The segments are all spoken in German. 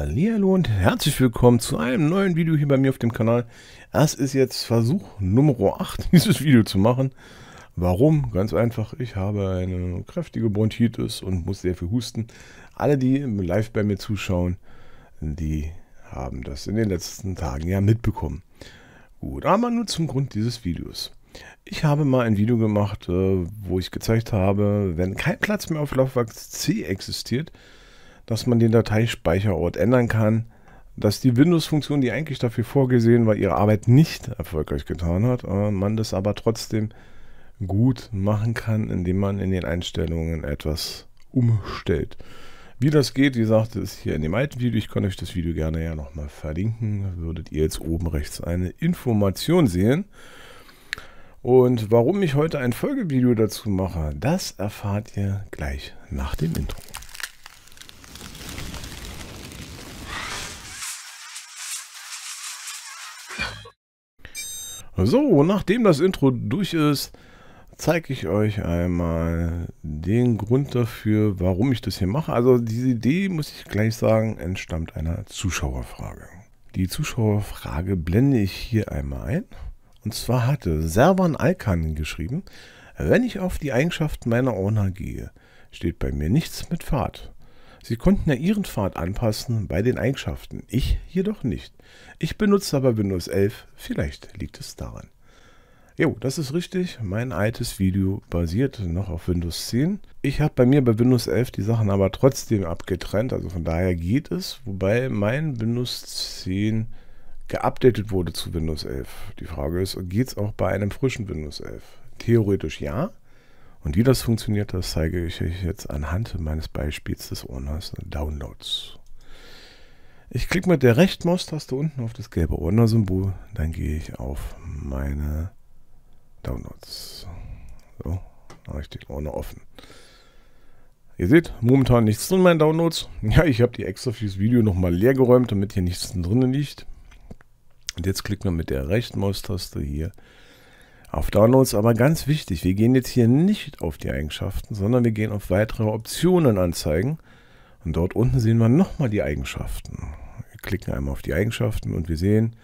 Hallihallo und herzlich willkommen zu einem neuen Video hier bei mir auf dem Kanal. Das ist jetzt Versuch Nummer 8, dieses Video zu machen. Warum? Ganz einfach, ich habe eine kräftige Bronchitis und muss sehr viel husten. Alle, die live bei mir zuschauen, die haben das in den letzten Tagen ja mitbekommen. Gut, aber nur zum Grund dieses Videos. Ich habe mal ein Video gemacht, äh, wo ich gezeigt habe, wenn kein Platz mehr auf Laufwerk C existiert, dass man den Dateispeicherort ändern kann, dass die Windows-Funktion, die eigentlich dafür vorgesehen war, ihre Arbeit nicht erfolgreich getan hat, äh, man das aber trotzdem gut machen kann, indem man in den Einstellungen etwas umstellt. Wie das geht, wie gesagt, ist hier in dem alten Video. Ich kann euch das Video gerne ja nochmal verlinken. Würdet ihr jetzt oben rechts eine Information sehen. Und warum ich heute ein Folgevideo dazu mache, das erfahrt ihr gleich nach dem Intro. So, nachdem das Intro durch ist, zeige ich euch einmal den Grund dafür, warum ich das hier mache. Also diese Idee, muss ich gleich sagen, entstammt einer Zuschauerfrage. Die Zuschauerfrage blende ich hier einmal ein. Und zwar hatte Servan Alkan geschrieben, wenn ich auf die Eigenschaften meiner Ona gehe, steht bei mir nichts mit Fahrt. Sie konnten ja Ihren Pfad anpassen bei den Eigenschaften, ich jedoch nicht. Ich benutze aber Windows 11, vielleicht liegt es daran. Jo, das ist richtig, mein altes Video basiert noch auf Windows 10. Ich habe bei mir bei Windows 11 die Sachen aber trotzdem abgetrennt, also von daher geht es, wobei mein Windows 10 geupdatet wurde zu Windows 11. Die Frage ist, geht es auch bei einem frischen Windows 11? Theoretisch ja, und wie das funktioniert, das zeige ich euch jetzt anhand meines Beispiels des Ordners Downloads. Ich klicke mit der rechten Maustaste unten auf das gelbe Ordner-Symbol, dann gehe ich auf meine Downloads. So, da habe ich den Ordner offen. Ihr seht, momentan nichts drin in meinen Downloads. Ja, ich habe die extra fürs Video nochmal leer geräumt, damit hier nichts drin liegt. Und jetzt klicken wir mit der rechten Maustaste hier auf Downloads aber ganz wichtig, wir gehen jetzt hier nicht auf die Eigenschaften, sondern wir gehen auf weitere Optionen anzeigen. Und dort unten sehen wir nochmal die Eigenschaften. Wir klicken einmal auf die Eigenschaften und wir sehen,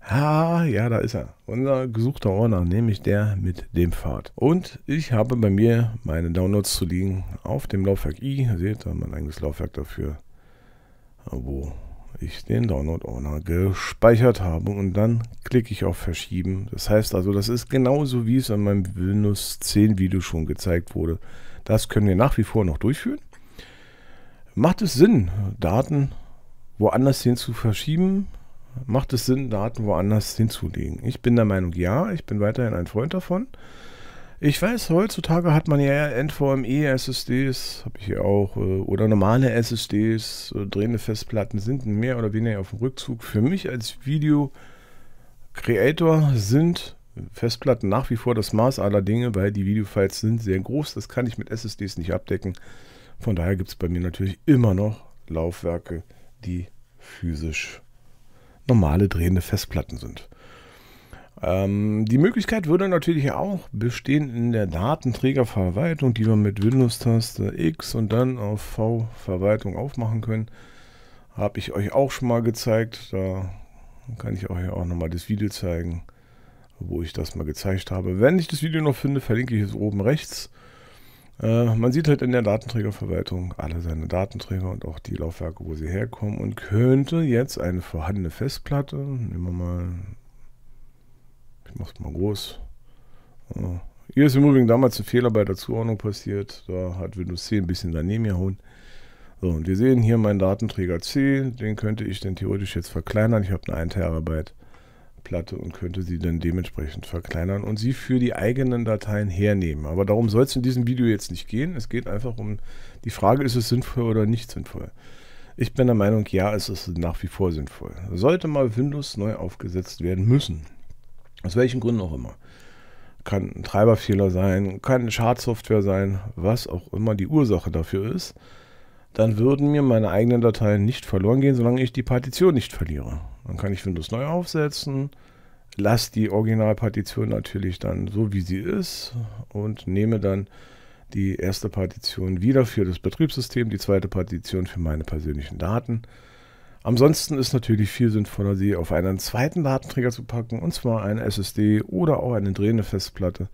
ah, ja, da ist er. Unser gesuchter Ordner, nämlich der mit dem Pfad. Und ich habe bei mir meine Downloads zu liegen auf dem Laufwerk i. Ihr Seht, da mein eigenes Laufwerk dafür, wo ich den Download-Ordner gespeichert habe und dann klicke ich auf Verschieben. Das heißt also, das ist genauso wie es an meinem Windows 10 Video schon gezeigt wurde. Das können wir nach wie vor noch durchführen. Macht es Sinn, Daten woanders hin zu verschieben? Macht es Sinn, Daten woanders hinzulegen? Ich bin der Meinung, ja, ich bin weiterhin ein Freund davon. Ich weiß, heutzutage hat man ja NVMe-SSDs, habe ich hier auch, äh, oder normale SSDs, äh, drehende Festplatten sind mehr oder weniger auf dem Rückzug. Für mich als Video-Creator sind Festplatten nach wie vor das Maß aller Dinge, weil die Videofiles sind sehr groß. Das kann ich mit SSDs nicht abdecken. Von daher gibt es bei mir natürlich immer noch Laufwerke, die physisch normale drehende Festplatten sind. Ähm, die Möglichkeit würde natürlich auch bestehen in der Datenträgerverwaltung, die wir mit Windows-Taste X und dann auf V-Verwaltung aufmachen können. Habe ich euch auch schon mal gezeigt. Da kann ich euch auch nochmal das Video zeigen, wo ich das mal gezeigt habe. Wenn ich das Video noch finde, verlinke ich es oben rechts. Äh, man sieht halt in der Datenträgerverwaltung alle seine Datenträger und auch die Laufwerke, wo sie herkommen und könnte jetzt eine vorhandene Festplatte, nehmen wir mal ich mach's mal groß. Uh, hier ist im Übrigen damals ein Fehler bei der Zuordnung passiert. Da hat Windows 10 ein bisschen daneben gehauen. So, und wir sehen hier meinen Datenträger C. Den könnte ich denn theoretisch jetzt verkleinern. Ich habe eine 1 tb Platte und könnte sie dann dementsprechend verkleinern und sie für die eigenen Dateien hernehmen. Aber darum soll es in diesem Video jetzt nicht gehen. Es geht einfach um die Frage, ist es sinnvoll oder nicht sinnvoll. Ich bin der Meinung, ja, es ist nach wie vor sinnvoll. Sollte mal Windows neu aufgesetzt werden müssen, aus welchen Gründen auch immer. Kann ein Treiberfehler sein, kann eine Schadsoftware sein, was auch immer die Ursache dafür ist. Dann würden mir meine eigenen Dateien nicht verloren gehen, solange ich die Partition nicht verliere. Dann kann ich Windows neu aufsetzen, lasse die Originalpartition natürlich dann so, wie sie ist und nehme dann die erste Partition wieder für das Betriebssystem, die zweite Partition für meine persönlichen Daten. Ansonsten ist natürlich viel sinnvoller, sie auf einen zweiten Datenträger zu packen, und zwar eine SSD oder auch eine drehende Festplatte.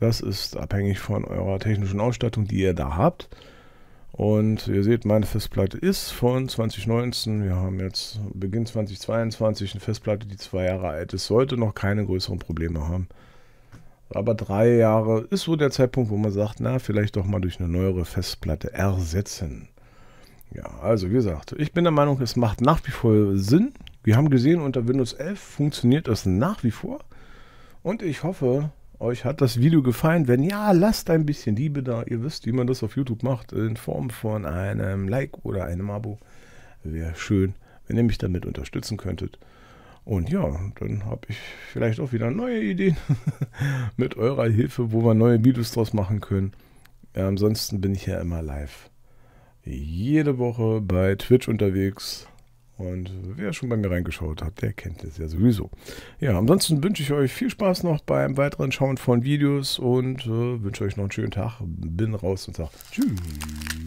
Das ist abhängig von eurer technischen Ausstattung, die ihr da habt. Und ihr seht, meine Festplatte ist von 2019. Wir haben jetzt Beginn 2022 eine Festplatte, die zwei Jahre alt ist. Sollte noch keine größeren Probleme haben. Aber drei Jahre ist so der Zeitpunkt, wo man sagt, na, vielleicht doch mal durch eine neuere Festplatte ersetzen. Ja, also wie gesagt, ich bin der Meinung, es macht nach wie vor Sinn. Wir haben gesehen, unter Windows 11 funktioniert das nach wie vor. Und ich hoffe, euch hat das Video gefallen. Wenn ja, lasst ein bisschen Liebe da. Ihr wisst, wie man das auf YouTube macht, in Form von einem Like oder einem Abo. Wäre schön, wenn ihr mich damit unterstützen könntet. Und ja, dann habe ich vielleicht auch wieder neue Ideen mit eurer Hilfe, wo wir neue Videos draus machen können. Ja, ansonsten bin ich ja immer live jede Woche bei Twitch unterwegs. Und wer schon bei mir reingeschaut hat, der kennt es ja sowieso. Ja, ansonsten wünsche ich euch viel Spaß noch beim weiteren Schauen von Videos und äh, wünsche euch noch einen schönen Tag. Bin raus und sag Tschüss.